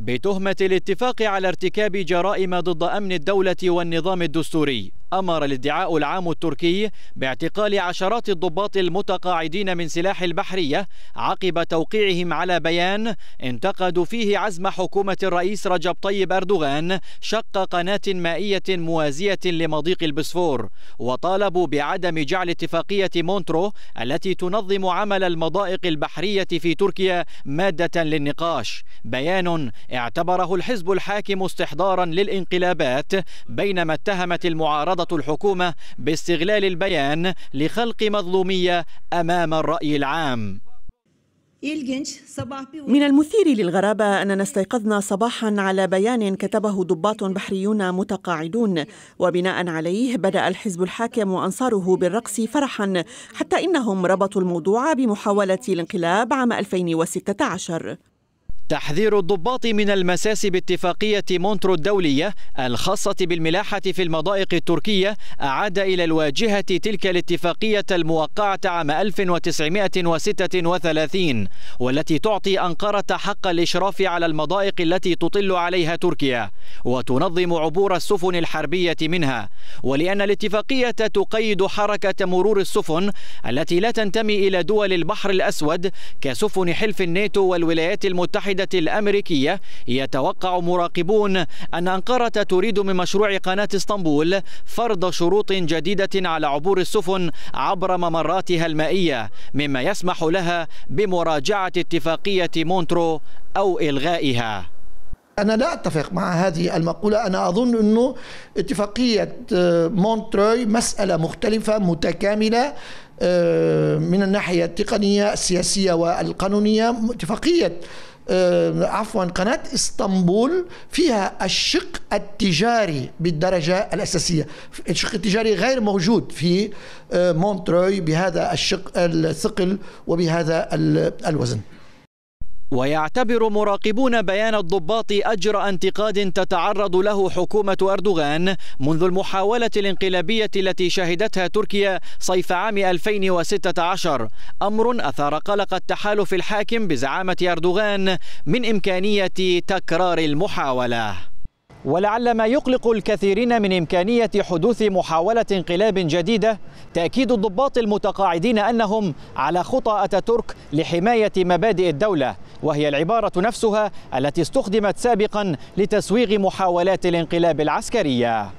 بتهمة الاتفاق على ارتكاب جرائم ضد أمن الدولة والنظام الدستوري أمر الادعاء العام التركي باعتقال عشرات الضباط المتقاعدين من سلاح البحرية عقب توقيعهم على بيان انتقدوا فيه عزم حكومة الرئيس رجب طيب أردوغان شق قناة مائية موازية لمضيق البسفور وطالبوا بعدم جعل اتفاقية مونترو التي تنظم عمل المضائق البحرية في تركيا مادة للنقاش بيان اعتبره الحزب الحاكم استحضارا للانقلابات بينما اتهمت المعارضة تعرضت الحكومة باستغلال البيان لخلق مظلومية أمام الرأي العام من المثير للغرابة أننا استيقظنا صباحا على بيان كتبه ضباط بحريون متقاعدون وبناء عليه بدأ الحزب الحاكم وأنصاره بالرقص فرحا حتى إنهم ربطوا الموضوع بمحاولة الانقلاب عام 2016 تحذير الضباط من المساس باتفاقية مونترو الدولية الخاصة بالملاحة في المضائق التركية أعاد إلى الواجهة تلك الاتفاقية الموقعة عام 1936 والتي تعطي أنقرة حق الإشراف على المضائق التي تطل عليها تركيا وتنظم عبور السفن الحربية منها ولأن الاتفاقية تقيد حركة مرور السفن التي لا تنتمي إلى دول البحر الأسود كسفن حلف الناتو والولايات المتحدة المتحدة الأمريكية يتوقع مراقبون أن أنقرة تريد من مشروع قناة اسطنبول فرض شروط جديدة على عبور السفن عبر ممراتها المائية مما يسمح لها بمراجعة اتفاقية مونترو أو إلغائها أنا لا أتفق مع هذه المقولة أنا أظن أنه اتفاقية آه، مونتروي مسألة مختلفة متكاملة آه، من الناحية التقنية السياسية والقانونية اتفاقية آه، عفوا قناة اسطنبول فيها الشق التجاري بالدرجة الأساسية الشق التجاري غير موجود في آه، مونتروي بهذا الشق الثقل وبهذا الوزن ويعتبر مراقبون بيان الضباط أجر انتقاد تتعرض له حكومة أردوغان منذ المحاولة الانقلابية التي شهدتها تركيا صيف عام 2016 أمر أثار قلق التحالف الحاكم بزعامة أردوغان من إمكانية تكرار المحاولة ولعل ما يقلق الكثيرين من إمكانية حدوث محاولة انقلاب جديدة تأكيد الضباط المتقاعدين أنهم على خطى أتاتورك لحماية مبادئ الدولة وهي العبارة نفسها التي استخدمت سابقا لتسويغ محاولات الانقلاب العسكرية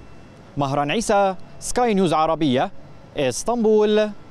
مهران عيسى سكاي نيوز عربية اسطنبول